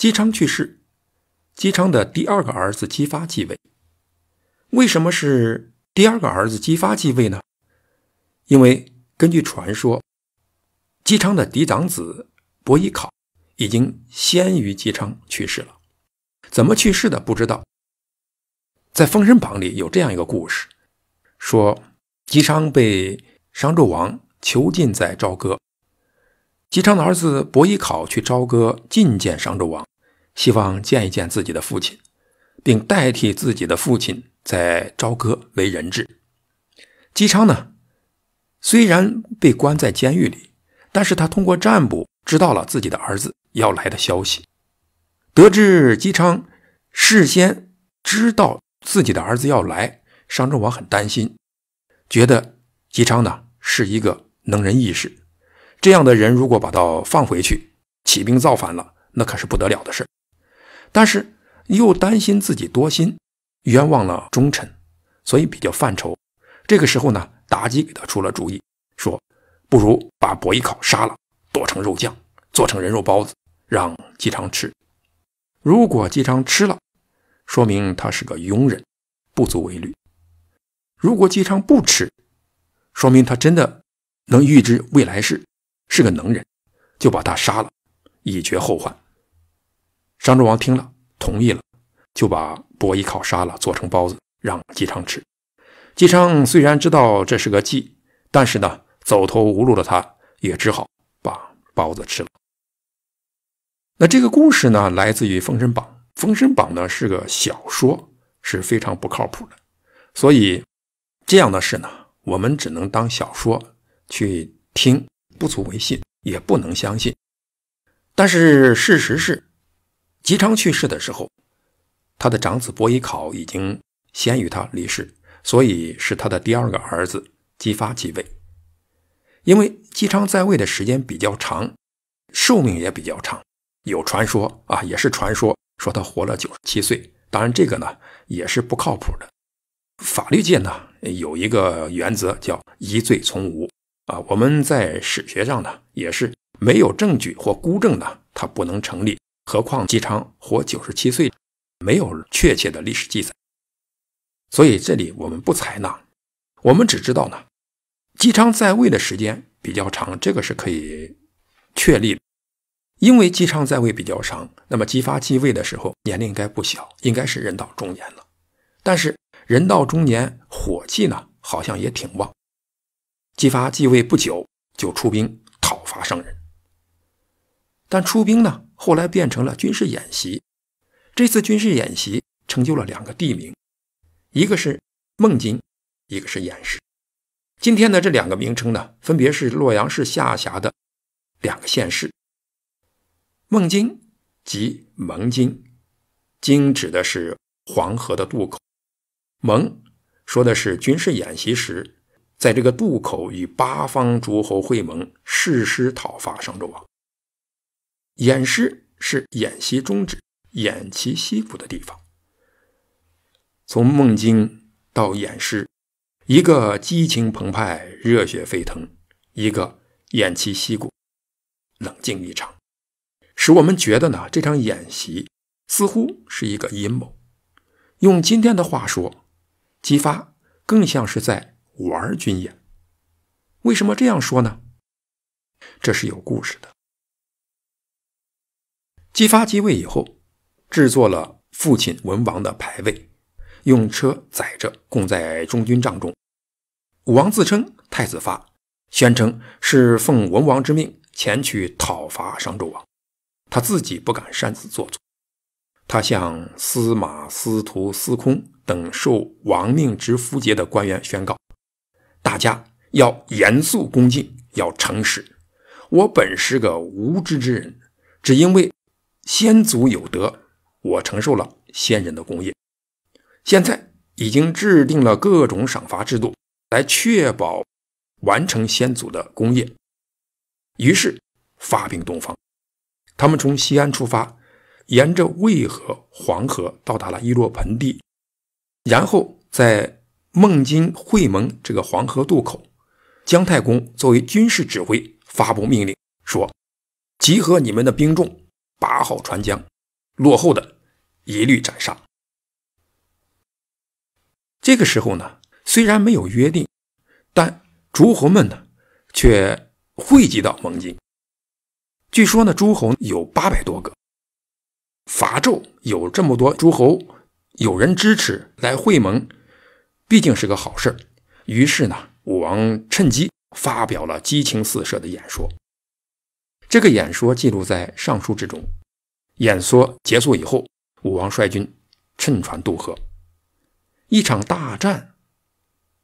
姬昌去世，姬昌的第二个儿子姬发继位。为什么是第二个儿子姬发继位呢？因为根据传说，姬昌的嫡长子伯邑考已经先于姬昌去世了。怎么去世的不知道。在《封神榜》里有这样一个故事，说姬昌被商纣王囚禁在朝歌，姬昌的儿子伯邑考去朝歌觐见商纣王。希望见一见自己的父亲，并代替自己的父亲在朝歌为人质。姬昌呢，虽然被关在监狱里，但是他通过占卜知道了自己的儿子要来的消息。得知姬昌事先知道自己的儿子要来，商纣王很担心，觉得姬昌呢是一个能人异士，这样的人如果把他放回去，起兵造反了，那可是不得了的事但是又担心自己多心，冤枉了忠臣，所以比较犯愁。这个时候呢，妲己给他出了主意，说：“不如把伯邑考杀了，剁成肉酱，做成人肉包子，让姬昌吃。如果姬昌吃了，说明他是个庸人，不足为虑；如果姬昌不吃，说明他真的能预知未来事，是个能人，就把他杀了，以绝后患。”商纣王听了，同意了，就把伯邑考杀了，做成包子让姬昌吃。姬昌虽然知道这是个计，但是呢，走投无路的他也只好把包子吃了。那这个故事呢，来自于《封神榜》，《封神榜》呢是个小说，是非常不靠谱的，所以这样的事呢，我们只能当小说去听，不足为信，也不能相信。但是事实是。姬昌去世的时候，他的长子伯邑考已经先于他离世，所以是他的第二个儿子姬发继位。因为姬昌在位的时间比较长，寿命也比较长，有传说啊，也是传说，说他活了九十七岁。当然，这个呢也是不靠谱的。法律界呢有一个原则叫疑罪从无啊，我们在史学上呢也是没有证据或孤证呢，它不能成立。何况姬昌活九十七岁，没有确切的历史记载，所以这里我们不采纳。我们只知道呢，姬昌在位的时间比较长，这个是可以确立。因为姬昌在位比较长，那么姬发继位的时候年龄应该不小，应该是人到中年了。但是人到中年，火气呢好像也挺旺。姬发继位不久就出兵讨伐商人，但出兵呢？后来变成了军事演习。这次军事演习成就了两个地名，一个是孟津，一个是偃师。今天的这两个名称呢，分别是洛阳市下辖的两个县市：孟津即蒙津。津指的是黄河的渡口，蒙说的是军事演习时，在这个渡口与八方诸侯会盟，誓师讨伐商纣王。偃师是演习终止、偃旗息鼓的地方。从梦境到偃师，一个激情澎湃、热血沸腾，一个偃旗息鼓、冷静异常，使我们觉得呢，这场演习似乎是一个阴谋。用今天的话说，姬发更像是在玩军演。为什么这样说呢？这是有故事的。姬发继位以后，制作了父亲文王的牌位，用车载着供在中军帐中。武王自称太子发，宣称是奉文王之命前去讨伐商纣王，他自己不敢擅自做主。他向司马、司徒、司空等受王命之符节的官员宣告：“大家要严肃恭敬，要诚实。我本是个无知之人，只因为。”先祖有德，我承受了先人的功业，现在已经制定了各种赏罚制度来确保完成先祖的功业。于是发兵东方，他们从西安出发，沿着渭河、黄河到达了伊洛盆地，然后在孟津会盟这个黄河渡口，姜太公作为军事指挥发布命令说：“集合你们的兵众。”八号船桨，落后的一律斩杀。这个时候呢，虽然没有约定，但诸侯们呢，却汇集到盟津。据说呢，诸侯有八百多个。伐纣有这么多诸侯有人支持来会盟，毕竟是个好事于是呢，武王趁机发表了激情四射的演说。这个演说记录在《尚书》之中。演说结束以后，武王率军乘船渡河，一场大战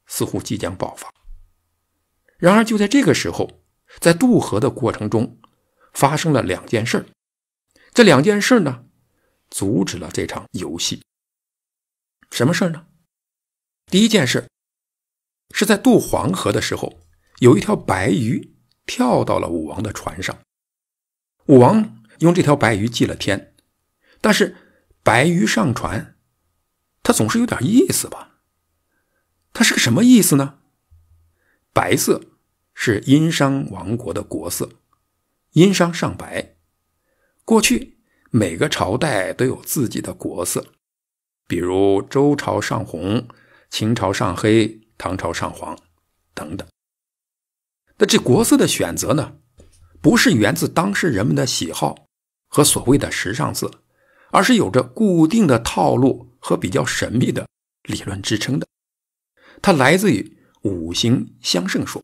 似乎即将爆发。然而就在这个时候，在渡河的过程中发生了两件事，这两件事呢，阻止了这场游戏。什么事儿呢？第一件事是在渡黄河的时候，有一条白鱼跳到了武王的船上。武王用这条白鱼祭了天，但是白鱼上船，它总是有点意思吧？它是个什么意思呢？白色是殷商王国的国色，殷商上白。过去每个朝代都有自己的国色，比如周朝上红，秦朝上黑，唐朝上黄，等等。那这国色的选择呢？不是源自当时人们的喜好和所谓的时尚字，而是有着固定的套路和比较神秘的理论支撑的。它来自于五行相胜说。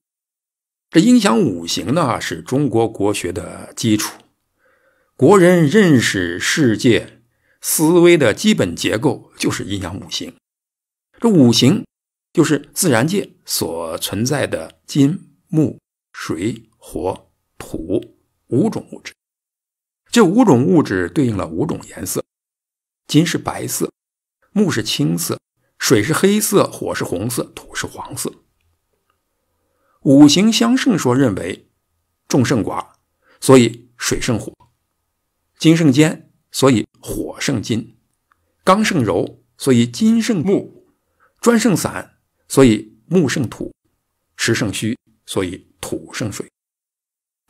这阴阳五行呢，是中国国学的基础，国人认识世界、思维的基本结构就是阴阳五行。这五行就是自然界所存在的金、木、水、火。土五种物质，这五种物质对应了五种颜色：金是白色，木是青色，水是黑色，火是红色，土是黄色。五行相胜说认为，众胜寡，所以水胜火；金胜坚，所以火胜金；刚胜柔，所以金胜木；专胜散，所以木胜土；石胜虚，所以土胜水。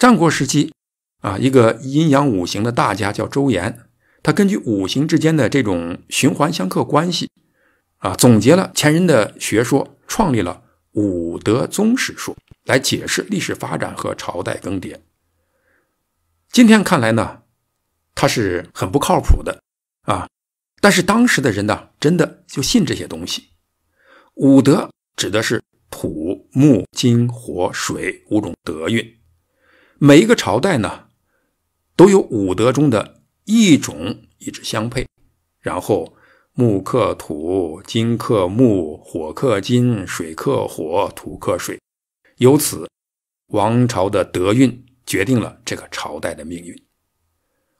战国时期，啊，一个阴阳五行的大家叫周炎，他根据五行之间的这种循环相克关系，啊，总结了前人的学说，创立了五德宗史说，来解释历史发展和朝代更迭。今天看来呢，他是很不靠谱的，啊，但是当时的人呢，真的就信这些东西。五德指的是土、木、金、火、水五种德运。每一个朝代呢，都有五德中的一种与之相配，然后木克土，金克木，火克金，水克火，土克水。由此，王朝的德运决定了这个朝代的命运。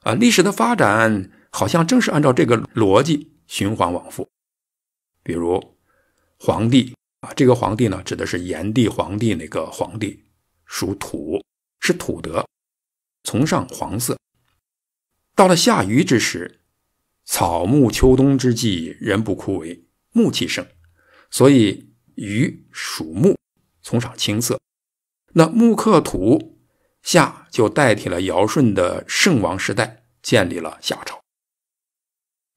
啊，历史的发展好像正是按照这个逻辑循环往复。比如，皇帝啊，这个皇帝呢，指的是炎帝皇帝那个皇帝，属土。是土德，崇尚黄色。到了夏禹之时，草木秋冬之际，人不枯萎，木气盛，所以禹属木，从上青色。那木克土，夏就代替了尧舜的圣王时代，建立了夏朝。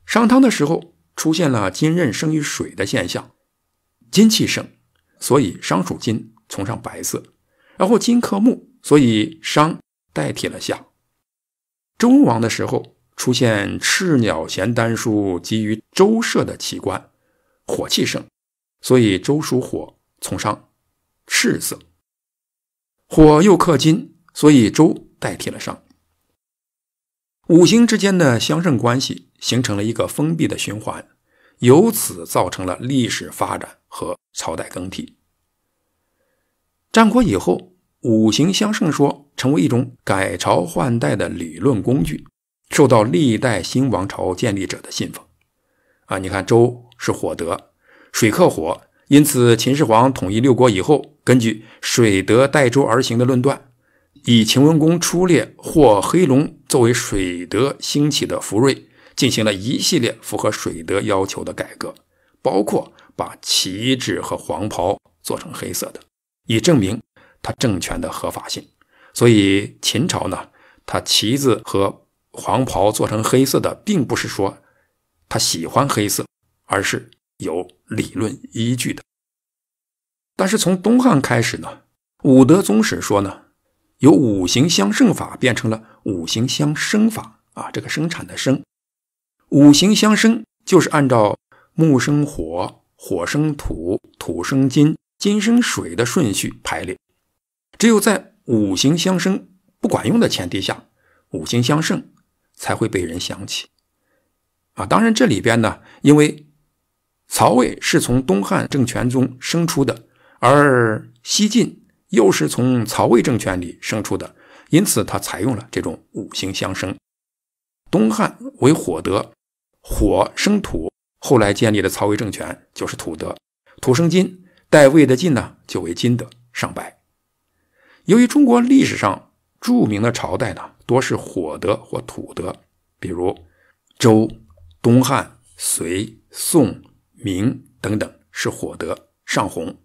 商汤的时候出现了金刃生于水的现象，金气盛，所以商属金，崇尚白色。然后金克木。所以商代替了夏。周王的时候出现赤鸟衔丹书，基于周社的奇观，火气盛，所以周属火，从商，赤色。火又克金，所以周代替了商。五行之间的相生关系形成了一个封闭的循环，由此造成了历史发展和朝代更替。战国以后。五行相胜说成为一种改朝换代的理论工具，受到历代新王朝建立者的信奉。啊，你看，周是火德，水克火，因此秦始皇统一六国以后，根据“水德代周而行”的论断，以秦文公出列或黑龙作为水德兴起的福瑞，进行了一系列符合水德要求的改革，包括把旗帜和黄袍做成黑色的，以证明。他政权的合法性，所以秦朝呢，他旗子和黄袍做成黑色的，并不是说他喜欢黑色，而是有理论依据的。但是从东汉开始呢，武德宗史说呢，由五行相胜法变成了五行相生法啊，这个生产的生，五行相生就是按照木生火、火生土、土生金、金生水的顺序排列。只有在五行相生不管用的前提下，五行相胜才会被人想起。啊，当然这里边呢，因为曹魏是从东汉政权中生出的，而西晋又是从曹魏政权里生出的，因此他采用了这种五行相生。东汉为火德，火生土，后来建立的曹魏政权就是土德，土生金，代魏的晋呢就为金德，上白。由于中国历史上著名的朝代呢，多是火德或土德，比如周、东汉、隋、宋、明等等是火德上红，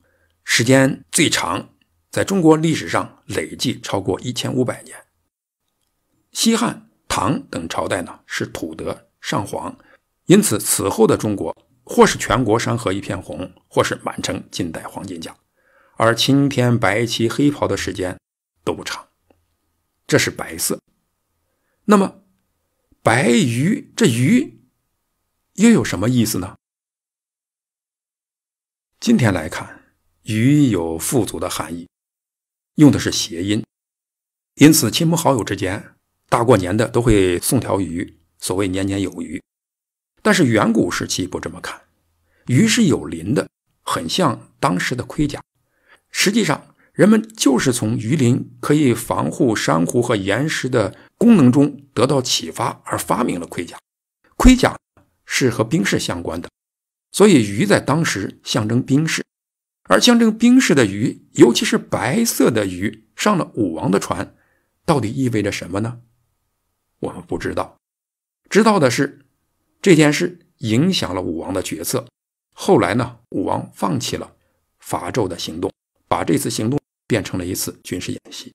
时间最长，在中国历史上累计超过一千五百年。西汉、唐等朝代呢是土德上黄，因此此后的中国或是全国山河一片红，或是满城尽带黄金甲。而青天、白旗、黑袍的时间都不长，这是白色。那么，白鱼这鱼又有什么意思呢？今天来看，鱼有富足的含义，用的是谐音，因此亲朋好友之间大过年的都会送条鱼，所谓年年有余。但是远古时期不这么看，鱼是有鳞的，很像当时的盔甲。实际上，人们就是从鱼鳞可以防护珊瑚和岩石的功能中得到启发而发明了盔甲。盔甲是和兵士相关的，所以鱼在当时象征兵士。而象征兵士的鱼，尤其是白色的鱼，上了武王的船，到底意味着什么呢？我们不知道。知道的是，这件事影响了武王的决策。后来呢，武王放弃了伐纣的行动。把这次行动变成了一次军事演习。